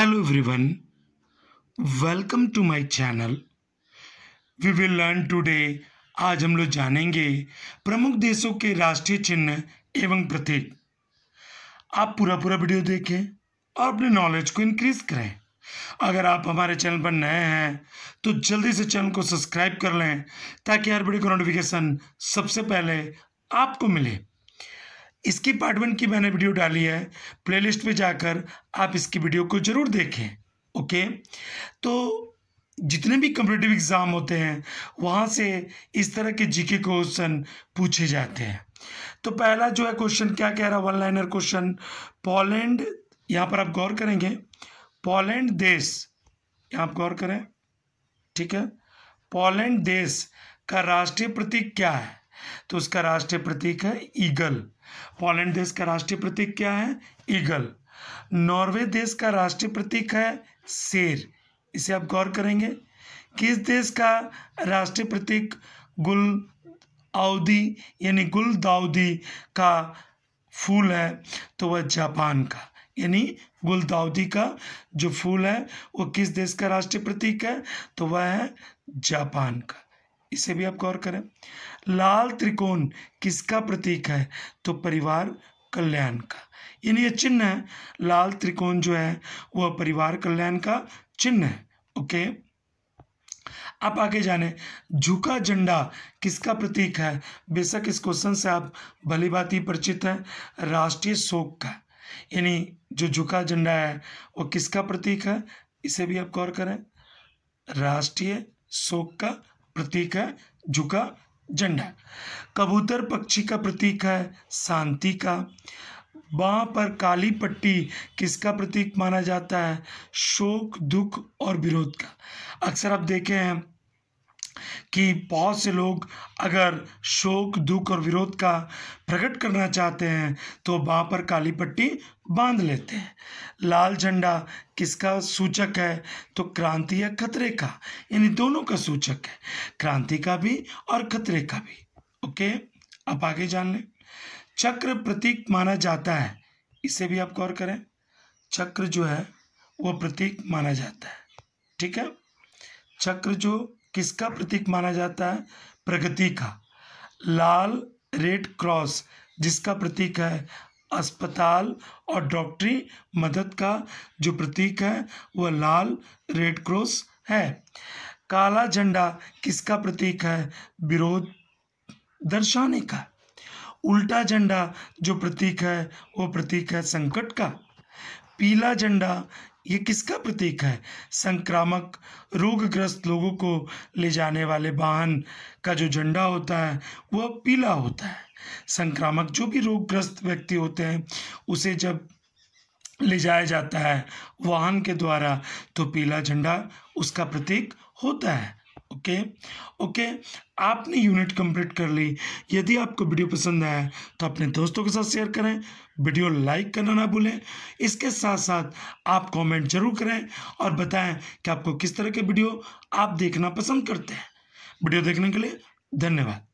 hello everyone welcome to my channel we will learn today आज हम लोग जानेंगे प्रमुख देशों के राष्ट्रीय चिन्ह एवं प्रतीक आप पूरा पूरा वीडियो देखें और अपने नॉलेज को इंक्रीज करें अगर आप हमारे चैनल पर नए हैं तो जल्दी से चैनल को सब्सक्राइब कर लें ताकि हर वीडियो का नोटिफिकेशन सबसे पहले आपको मिले इसकी पार्ट वन की मैंने वीडियो डाली है प्लेलिस्ट पे जाकर आप इसकी वीडियो को ज़रूर देखें ओके तो जितने भी कम्पिटेटिव एग्ज़ाम होते हैं वहाँ से इस तरह के जीके क्वेश्चन पूछे जाते हैं तो पहला जो है क्वेश्चन क्या कह रहा है वन लाइनर क्वेश्चन पोलैंड यहाँ पर आप गौर करेंगे पोलैंड देश यहाँ आप गौर करें ठीक है पोलैंड देश का राष्ट्रीय प्रतीक क्या है तो उसका राष्ट्रीय प्रतीक है ईगल पोलैंड देश का राष्ट्रीय प्रतीक क्या है ईगल नॉर्वे देश का राष्ट्रीय प्रतीक है शेर इसे आप गौर करेंगे किस देश का राष्ट्रीय प्रतीक गुल आउदी यानी गुल दाउदी का फूल है तो वह जापान का यानी गुलदाउदी का जो फूल है वो किस देश का राष्ट्रीय प्रतीक है तो वह है जापान का इसे भी आप गौर करें लाल त्रिकोण किसका प्रतीक है तो परिवार कल्याण का यानी ये चिन्ह है लाल त्रिकोण जो है वह परिवार कल्याण का चिन्ह है ओके आप आगे जाने झुका झंडा किसका प्रतीक है बेशक इस क्वेश्चन से आप भली बात ही परिचित हैं राष्ट्रीय शोक का यानी जो झुका झंडा है वो किसका प्रतीक है इसे भी आप गौर करें राष्ट्रीय शोक का प्रतीक है झुका झंडा कबूतर पक्षी का प्रतीक है शांति का बाँ पर काली पट्टी किसका प्रतीक माना जाता है शोक दुख और विरोध का अक्सर आप देखे हैं कि बहुत से लोग अगर शोक दुख और विरोध का प्रकट करना चाहते हैं तो बाँ पर काली पट्टी बांध लेते हैं लाल झंडा किसका सूचक है तो क्रांति या खतरे का यानी दोनों का सूचक है क्रांति का भी और खतरे का भी ओके आप आगे जान लें चक्र प्रतीक माना जाता है इसे भी आप गौर करें चक्र जो है वह प्रतीक माना जाता है ठीक है चक्र जो किसका प्रतीक माना जाता है प्रगति का लाल रेड क्रॉस जिसका प्रतीक है अस्पताल और डॉक्टरी मदद का जो प्रतीक है वह लाल रेड क्रॉस है काला झंडा किसका प्रतीक है विरोध दर्शाने का उल्टा झंडा जो प्रतीक है वो प्रतीक है संकट का पीला झंडा ये किसका प्रतीक है संक्रामक रोगग्रस्त लोगों को ले जाने वाले वाहन का जो झंडा होता है वह पीला होता है संक्रामक जो भी रोगग्रस्त व्यक्ति होते हैं उसे जब ले जाया जाता है वाहन के द्वारा तो पीला झंडा उसका प्रतीक होता है ओके ओके आपने यूनिट कंप्लीट कर ली यदि आपको वीडियो पसंद आया तो अपने दोस्तों के साथ शेयर करें वीडियो लाइक करना ना भूलें इसके साथ साथ आप कमेंट जरूर करें और बताएं कि आपको किस तरह के वीडियो आप देखना पसंद करते हैं वीडियो देखने के लिए धन्यवाद